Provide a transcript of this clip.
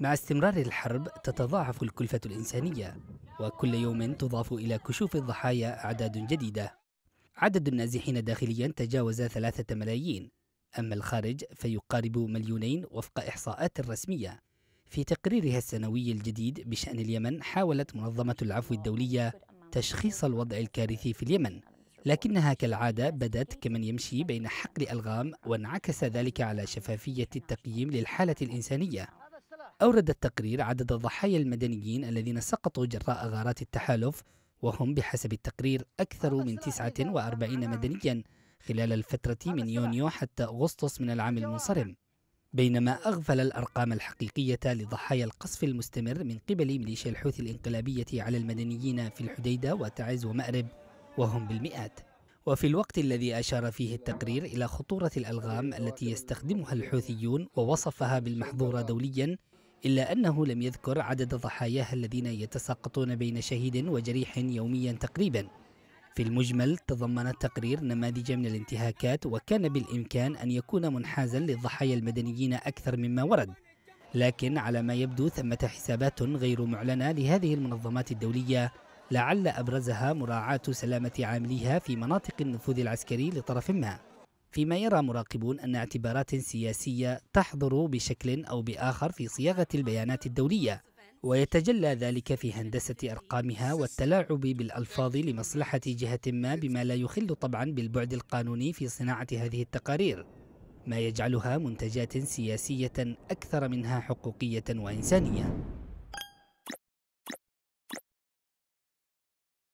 مع استمرار الحرب تتضاعف الكلفة الإنسانية وكل يوم تضاف إلى كشوف الضحايا أعداد جديدة عدد النازحين داخليا تجاوز ثلاثة ملايين أما الخارج فيقارب مليونين وفق إحصاءات رسمية في تقريرها السنوي الجديد بشأن اليمن حاولت منظمة العفو الدولية تشخيص الوضع الكارثي في اليمن لكنها كالعادة بدت كمن يمشي بين حقل ألغام وانعكس ذلك على شفافية التقييم للحالة الإنسانية أورد التقرير عدد الضحايا المدنيين الذين سقطوا جراء غارات التحالف وهم بحسب التقرير أكثر من 49 مدنياً خلال الفترة من يونيو حتى أغسطس من العام المنصرم بينما أغفل الأرقام الحقيقية لضحايا القصف المستمر من قبل ميليشيا الحوثي الإنقلابية على المدنيين في الحديدة وتعز ومأرب وهم بالمئات وفي الوقت الذي أشار فيه التقرير إلى خطورة الألغام التي يستخدمها الحوثيون ووصفها بالمحظورة دوليا إلا أنه لم يذكر عدد ضحاياها الذين يتساقطون بين شهيد وجريح يوميا تقريبا في المجمل تضمن التقرير نماذج من الانتهاكات وكان بالإمكان أن يكون منحازا للضحايا المدنيين أكثر مما ورد لكن على ما يبدو ثمة حسابات غير معلنة لهذه المنظمات الدولية لعل أبرزها مراعاة سلامة عامليها في مناطق النفوذ العسكري لطرف ما فيما يرى مراقبون أن اعتبارات سياسية تحضر بشكل أو بآخر في صياغة البيانات الدولية ويتجلى ذلك في هندسة أرقامها والتلاعب بالألفاظ لمصلحة جهة ما بما لا يخل طبعا بالبعد القانوني في صناعة هذه التقارير ما يجعلها منتجات سياسية أكثر منها حقوقية وإنسانية